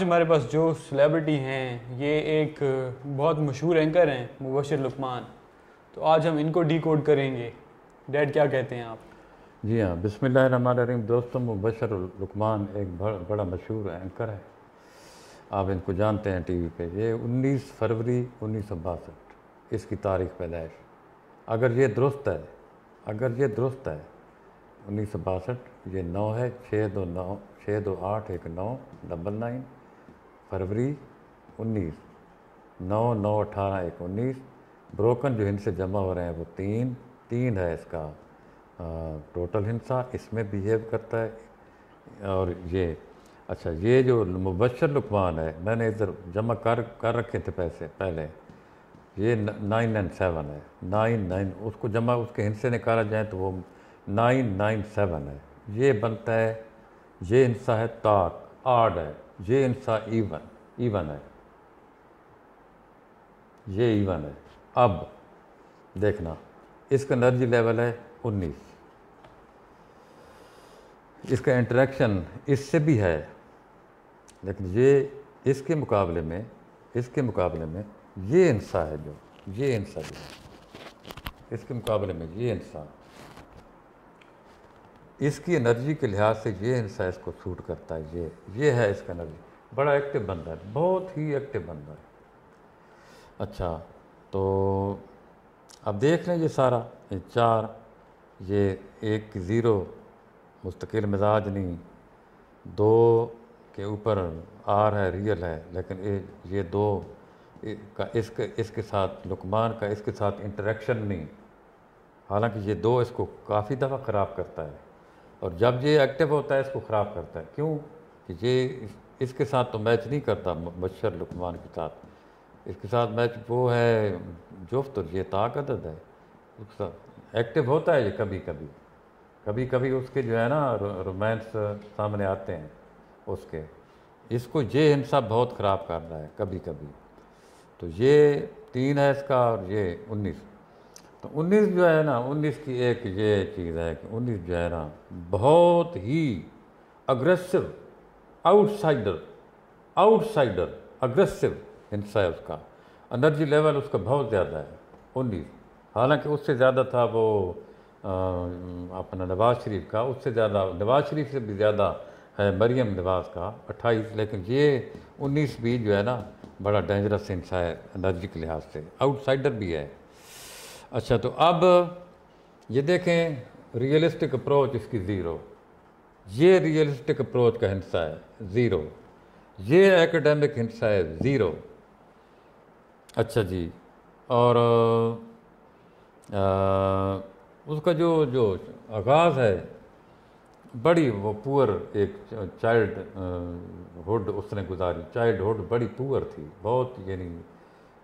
आज हमारे पास जो सेलेब्रिटी हैं ये एक बहुत मशहूर एंकर हैं मुबशर लुकमान तो आज हम इनको डी कोड करेंगे डैड क्या कहते हैं आप जी हाँ बिसमिल्ल रहीम दोस्तों मुबशर लुकमान एक बड़, बड़ा मशहूर एंकर है आप इनको जानते हैं टीवी पे ये 19 फरवरी उन्नीस इसकी तारीख पैदाइश अगर ये दुरुस्त है अगर ये दुरुस्त है उन्नीस ये नौ है छः दो नौ छः दो आठ एक नौ डबल नाइन फरवरी उन्नीस नौ नौ अठारह एक उन्नीस ब्रोकन जो हिंसे जमा हो रहे हैं वो तीन तीन है इसका आ, टोटल हिंसा इसमें बिहेव करता है और ये अच्छा ये जो मुबशर लुकमान है मैंने इधर जमा कर कर रखे थे पैसे पहले ये नाइन नाइन सेवन है नाइन नाइन उसको जमा उसके हिंसे निकाला जाए तो वो नाइन नाइन सेवन है ये बनता है ये हिंसा है ताक आड है ये इंसा ईवन ईवन है ये ईवन है अब देखना इसका एनर्जी लेवल है उन्नीस इसका इंटरेक्शन इससे भी है लेकिन ये इसके मुकाबले में इसके मुकाबले में ये इंसा है जो ये इंसा जो है इसके मुकाबले में ये इंसा इसकी एनर्जी के लिहाज से ये हिंसा इसको सूट करता है ये ये है इसका एनर्जी बड़ा एक्टिव बंदा है बहुत ही एक्टिव बंदा है अच्छा तो अब देख लें ये सारा ये चार ये एक ज़ीरो मुस्तकिल मिजाज नहीं दो के ऊपर आर है रियल है लेकिन ए, ये दो ए, का इसके इसके साथ लुकमान का इसके साथ इंटरेक्शन नहीं हालांकि ये दो इसको काफ़ी दफ़ा ख़राब करता है और जब ये एक्टिव होता है इसको ख़राब करता है क्यों कि ये इसके साथ तो मैच नहीं करता मच्छर लुकमान के साथ इसके साथ मैच वो है जुफ्त और ये ताकत है उसके साथ एक्टिव होता है ये कभी कभी कभी कभी उसके जो है ना रोमांस सामने आते हैं उसके इसको ये हिंसा बहुत ख़राब कर रहा है कभी कभी तो ये तीन है इसका और ये उन्नीस तो उन्नीस जो है ना उन्नीस की एक ये चीज़ है कि उन्नीस जो है ना बहुत ही अग्रेसिव आउटसाइडर आउटसाइडर अग्रेसिव हिंसा है उसका एनर्जी लेवल उसका बहुत ज़्यादा है उन्नीस हालांकि उससे ज़्यादा था वो आ, अपना नवाज शरीफ का उससे ज़्यादा नवाज शरीफ से भी ज़्यादा है मरियम नवाज का अट्ठाईस लेकिन ये उन्नीस भी जो है ना बड़ा डेंजरस इंसान है एनर्जी के लिहाज से आउटसाइडर भी है अच्छा तो अब ये देखें रियलिस्टिक अप्रोच इसकी ज़ीरो ये रियलिस्टिक अप्रोच का हिस्सा है ज़ीरो ये एकेडमिक हिस्सा है ज़ीरो अच्छा जी और आ, उसका जो जो आगाज़ है बड़ी वो पुअर एक चाइल्ड हुड उसने गुजारी चाइल्ड हुड बड़ी पुअर थी बहुत यानी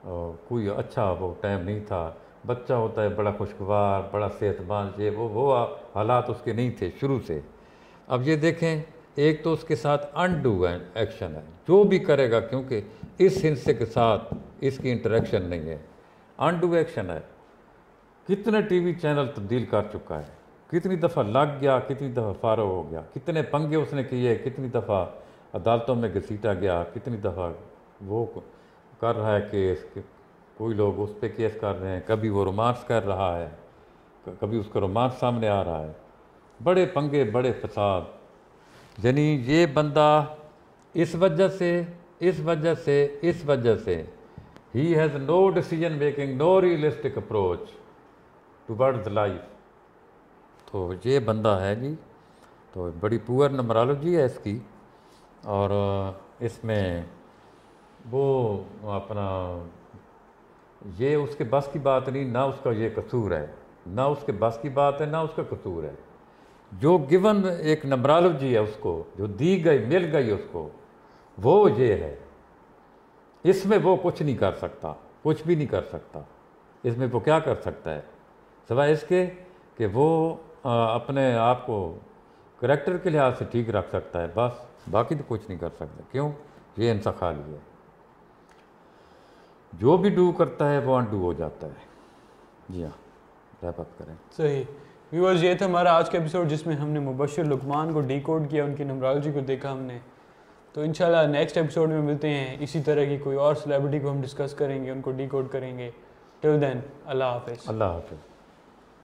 कोई अच्छा वो टाइम नहीं था बच्चा होता है बड़ा खुशगवार बड़ा सेहतमंद ये वो वो हालात उसके नहीं थे शुरू से अब ये देखें एक तो उसके साथ अनडू है एक्शन है जो भी करेगा क्योंकि इस हिंसे के साथ इसकी इंटरेक्शन नहीं है अनडू एक्शन है कितने टीवी चैनल तब्दील कर चुका है कितनी दफ़ा लग गया कितनी दफ़ा फारो हो गया कितने पंगे उसने किए कितनी दफ़ा अदालतों में घसीटा गया कितनी दफ़ा वो कर रहा है केस कोई लोग उस पर केस कर रहे हैं कभी वो रोमांस कर रहा है कभी उसका रोमांस सामने आ रहा है बड़े पंगे बड़े फसाद यानी ये बंदा इस वजह से इस वजह से इस वजह से ही has no decision making no realistic approach toward the life तो ये बंदा है जी तो बड़ी पुअर नमरालोजी है इसकी और इसमें वो अपना ये उसके बस की बात नहीं ना उसका ये कसूर है ना उसके बस की बात है ना उसका कसूर है जो गिवन एक नंबरालोजी है उसको जो दी गई मिल गई उसको वो ये है इसमें वो कुछ नहीं कर सकता कुछ भी नहीं कर सकता इसमें वो क्या कर सकता है सवाए इसके कि वो अपने आप को करैक्टर के लिहाज से ठीक रख सकता है बस बाकी तो कुछ नहीं कर सकता क्यों ये इंसा खाली है जो भी डू करता है वो डू हो जाता है जी हाँ रैप अप करें सही व्यूअर्स ये था हमारा आज का एपिसोड जिसमें हमने मुबशर लुकमान को कोड किया उनकी नमरालजी को देखा हमने तो इंशाल्लाह नेक्स्ट एपिसोड में मिलते हैं इसी तरह की कोई और सेलिब्रिटी को हम डिस्कस करेंगे उनको कोड करेंगे टिल देन अल्लाह हाफिज़ अल्लाह हाफिज़